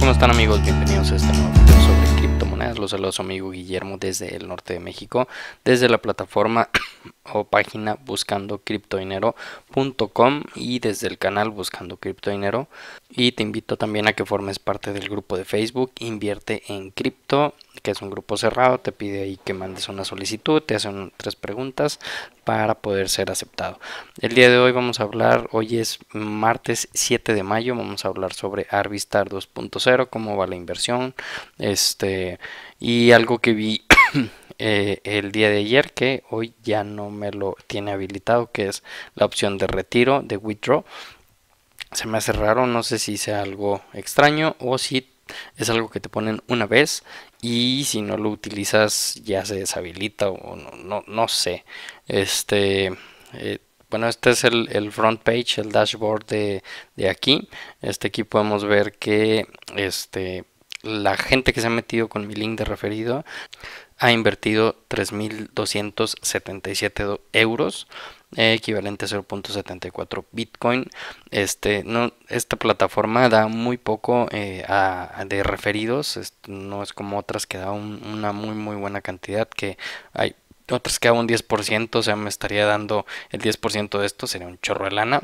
¿cómo están amigos? Bienvenidos a este nuevo video sobre criptomonedas. Los saludos amigo Guillermo desde el norte de México, desde la plataforma o página buscando y desde el canal buscando Dinero Y te invito también a que formes parte del grupo de Facebook Invierte en Cripto que es un grupo cerrado, te pide ahí que mandes una solicitud, te hacen tres preguntas para poder ser aceptado. El día de hoy vamos a hablar, hoy es martes 7 de mayo, vamos a hablar sobre Arvistar 2.0, cómo va la inversión, este, y algo que vi eh, el día de ayer que hoy ya no me lo tiene habilitado que es la opción de retiro de withdraw se me hace raro no sé si sea algo extraño o si es algo que te ponen una vez y si no lo utilizas ya se deshabilita o no, no, sé. Este, eh, bueno, este es el, front page, el dashboard de, de aquí. Este, aquí podemos ver que este, la gente que se ha metido con mi link de referido ha invertido 3.277 euros equivalente a 0.74 Bitcoin. Este, no, esta plataforma da muy poco eh, de referidos, no es como otras que da una muy muy buena cantidad, que hay otras que da un 10%, o sea, me estaría dando el 10% de esto, sería un chorro de lana,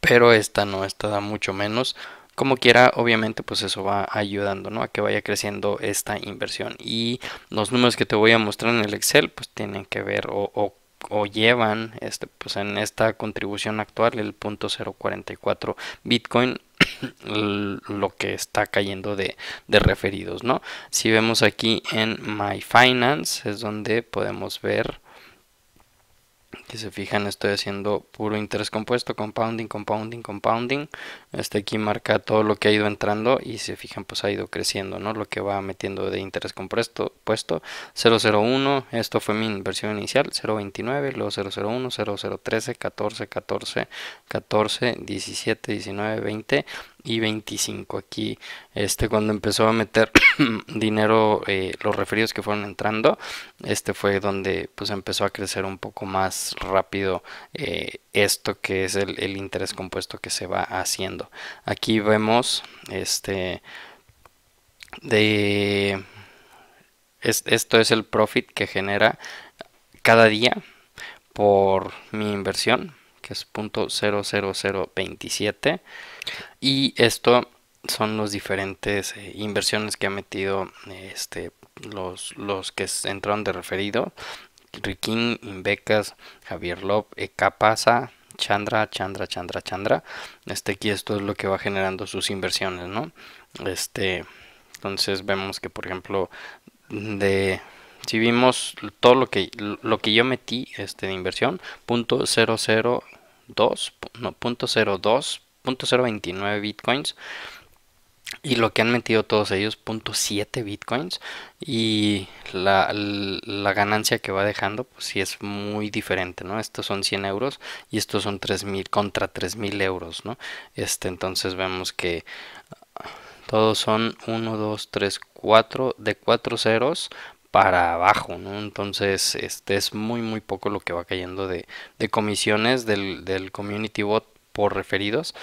pero esta no, esta da mucho menos como quiera, obviamente, pues eso va ayudando, A que vaya creciendo esta inversión. Y los números que te voy a mostrar en el Excel, pues tienen que ver o o llevan este, pues en esta contribución actual el .044 Bitcoin lo que está cayendo de, de, referidos, ¿no? Si vemos aquí en My Finance es donde podemos ver si se fijan, estoy haciendo puro interés compuesto, compounding, compounding, compounding. Este aquí marca todo lo que ha ido entrando y se fijan, pues ha ido creciendo, ¿no? Lo que va metiendo de interés compuesto, puesto 001, esto fue mi inversión inicial, 029, luego 001, 0013, 14, 14, 14, 17, 19, 20 y 25 aquí este cuando empezó a meter dinero eh, los referidos que fueron entrando este fue donde pues empezó a crecer un poco más rápido eh, esto que es el, interés compuesto que se va haciendo aquí vemos este de esto es el profit que genera cada día por mi inversión que es .00027 y esto son los diferentes eh, inversiones que ha metido este los, los que entraron de referido Rikin, Inbecas Javier Lop, eh, Pasa, Chandra, Chandra, Chandra, Chandra. Este aquí esto es lo que va generando sus inversiones, ¿no? Este, entonces vemos que por ejemplo de si vimos todo lo que, lo que yo metí este, de inversión, 002, no, 02, 029 bitcoins. Y lo que han metido todos ellos, 7 bitcoins. Y la, ganancia que va dejando, pues sí es muy diferente, ¿no? Estos son 100 euros y estos son 3.000 contra 3.000 euros, ¿no? Este, entonces vemos que todos son 1, 2, 3, 4 de 4 ceros para abajo, ¿no? Entonces, este es muy, muy poco lo que va cayendo de, comisiones del, community bot por referidos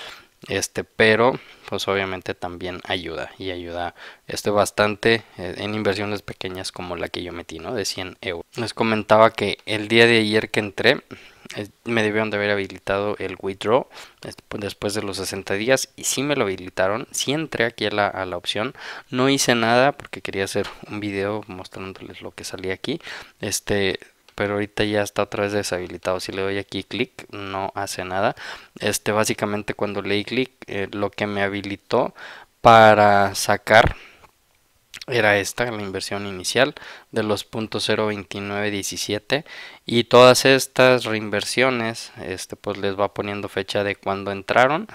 este pero pues obviamente también ayuda y ayuda esto bastante eh, en inversiones pequeñas como la que yo metí no de 100 euros les comentaba que el día de ayer que entré me debieron de haber habilitado el withdraw pues, después de los 60 días y si me lo habilitaron, si entré aquí a la, opción, no hice nada porque quería hacer un video mostrándoles lo que salía aquí, este pero ahorita ya está otra vez deshabilitado. Si le doy aquí clic, no hace nada. Este básicamente cuando le clic, eh, lo que me habilitó para sacar era esta, la inversión inicial de los .02917 y todas estas reinversiones, este pues les va poniendo fecha de cuando entraron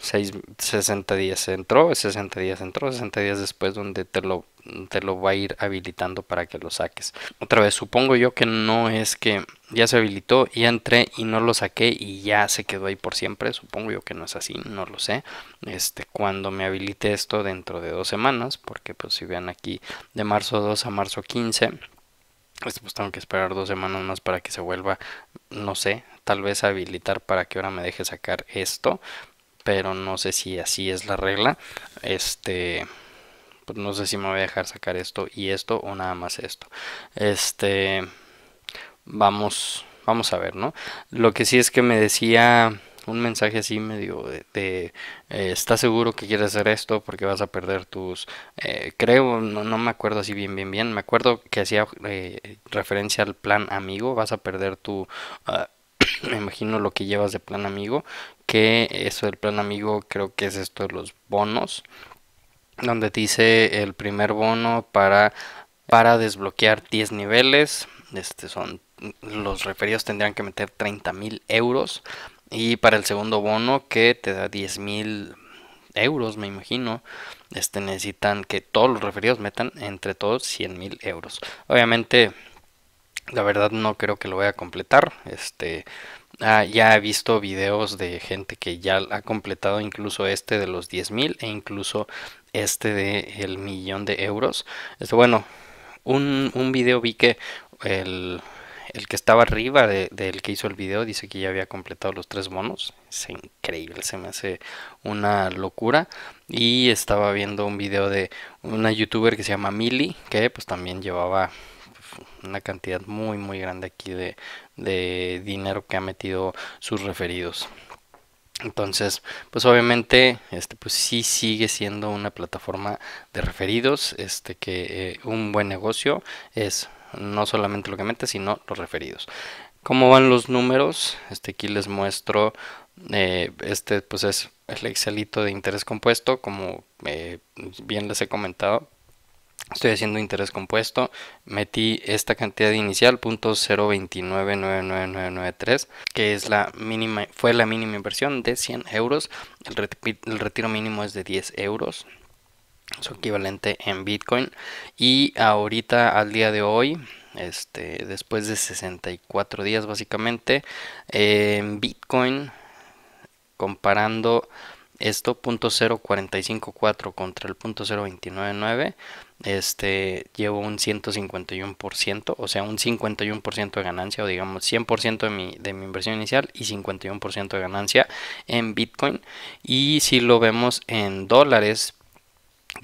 60 días entró, 60 días entró, 60 días después donde te lo, te lo va a ir habilitando para que lo saques. Otra vez, supongo yo que no es que ya se habilitó, ya entré y no lo saqué y ya se quedó ahí por siempre. Supongo yo que no es así, no lo sé. Este, cuando me habilite esto dentro de dos semanas, porque pues si vean aquí de marzo 2 a marzo 15, pues, pues tengo que esperar dos semanas más para que se vuelva, no sé, tal vez habilitar para que ahora me deje sacar esto pero no sé si así es la regla. Este, pues no sé si me voy a dejar sacar esto y esto o nada más esto. Este, vamos, vamos a ver, ¿no? Lo que sí es que me decía un mensaje así medio de, de eh, ¿estás seguro que quieres hacer esto? Porque vas a perder tus, eh, creo, no, me acuerdo así bien, bien, bien, me acuerdo que hacía eh, referencia al plan amigo, vas a perder tu... Ah, me imagino lo que llevas de plan amigo, que eso del plan amigo creo que es esto de los bonos, donde dice el primer bono para, para desbloquear 10 niveles, este son los referidos tendrían que meter 30 mil euros y para el segundo bono que te da 10 mil euros me imagino este necesitan que todos los referidos metan entre todos 100 mil euros obviamente la verdad no creo que lo voy a completar este Ah, ya he visto videos de gente que ya ha completado incluso este de los 10.000 e incluso este de el millón de euros. Este, bueno, un, video vi que el, que estaba arriba del que hizo el video dice que ya había completado los tres bonos. Es increíble, se me hace una locura. Y estaba viendo un video de una youtuber que se llama Millie, que pues también llevaba una cantidad muy muy grande aquí de, dinero que ha metido sus referidos. Entonces, pues obviamente, este, pues sí sigue siendo una plataforma de referidos, este, que eh, un buen negocio es no solamente lo que mete, sino los referidos. ¿Cómo van los números? Este, aquí les muestro, eh, este, pues es el excelito de interés compuesto, como eh, bien les he comentado, Estoy haciendo interés compuesto. Metí esta cantidad inicial, .0299993, que es la mínima, fue la mínima inversión de 100 euros. El, retiro mínimo es de 10 euros, su equivalente en Bitcoin. Y ahorita, al día de hoy, este, después de 64 días básicamente, en Bitcoin, comparando esto, .0454 contra el .0299, este, llevo un 151%, o sea, un 51% de ganancia, o digamos 100% de mi, de mi inversión inicial y 51% de ganancia en Bitcoin. Y si lo vemos en dólares,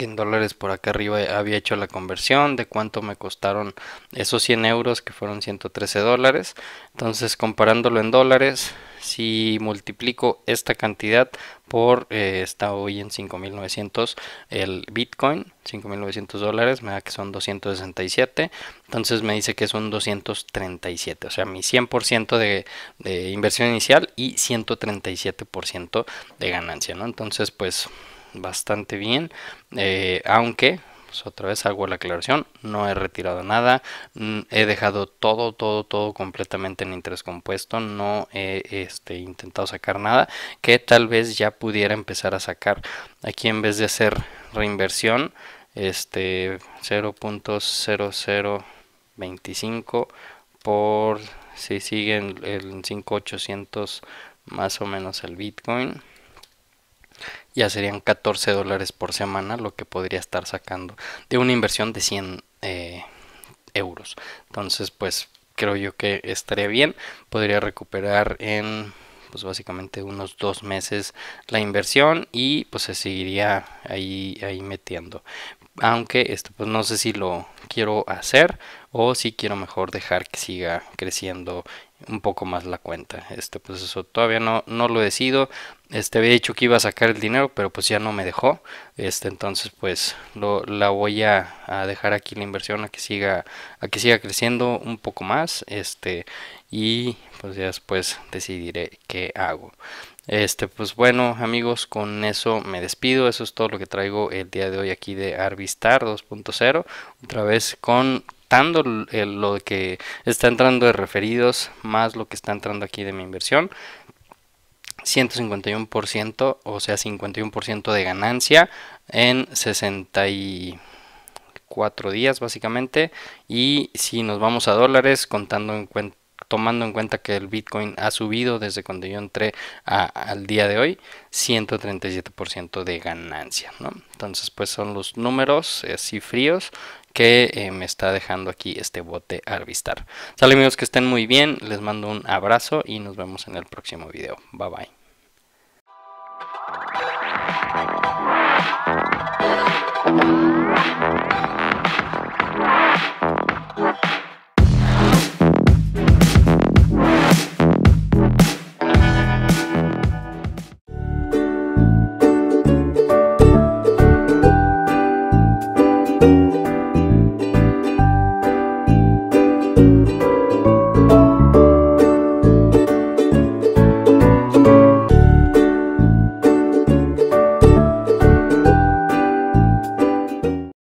en dólares por acá arriba había hecho la conversión de cuánto me costaron esos 100 euros que fueron 113 dólares entonces comparándolo en dólares si multiplico esta cantidad por eh, está hoy en 5900 el bitcoin 5900 dólares me da que son 267 entonces me dice que son 237 o sea mi 100% de, de inversión inicial y 137% de ganancia no entonces pues bastante bien, eh, aunque pues, otra vez hago la aclaración, no he retirado nada, mm, he dejado todo, todo, todo completamente en interés compuesto, no he este, intentado sacar nada que tal vez ya pudiera empezar a sacar. Aquí en vez de hacer reinversión, este 0.0025 por si siguen el 5800 más o menos el Bitcoin ya serían 14 dólares por semana lo que podría estar sacando de una inversión de 100 eh, euros. Entonces, pues creo yo que estaría bien. Podría recuperar en pues básicamente unos dos meses la inversión y pues se seguiría ahí, ahí metiendo aunque esto pues no sé si lo quiero hacer o si quiero mejor dejar que siga creciendo un poco más la cuenta este pues eso todavía no, no lo decido este había dicho que iba a sacar el dinero pero pues ya no me dejó este entonces pues lo, la voy a, dejar aquí la inversión a que siga a que siga creciendo un poco más este y pues ya después decidiré qué hago. Este, pues bueno, amigos, con eso me despido. Eso es todo lo que traigo el día de hoy aquí de Arvistar 2.0. Otra vez contando eh, lo que está entrando de referidos más lo que está entrando aquí de mi inversión. 151%, o sea, 51% de ganancia en 64 días básicamente y si nos vamos a dólares contando en cuenta tomando en cuenta que el Bitcoin ha subido desde cuando yo entré al día de hoy, 137% de ganancia, ¿no? Entonces, pues son los números eh, así fríos que eh, me está dejando aquí este bote Arvistar. Saludos amigos que estén muy bien, les mando un abrazo y nos vemos en el próximo video. Bye bye.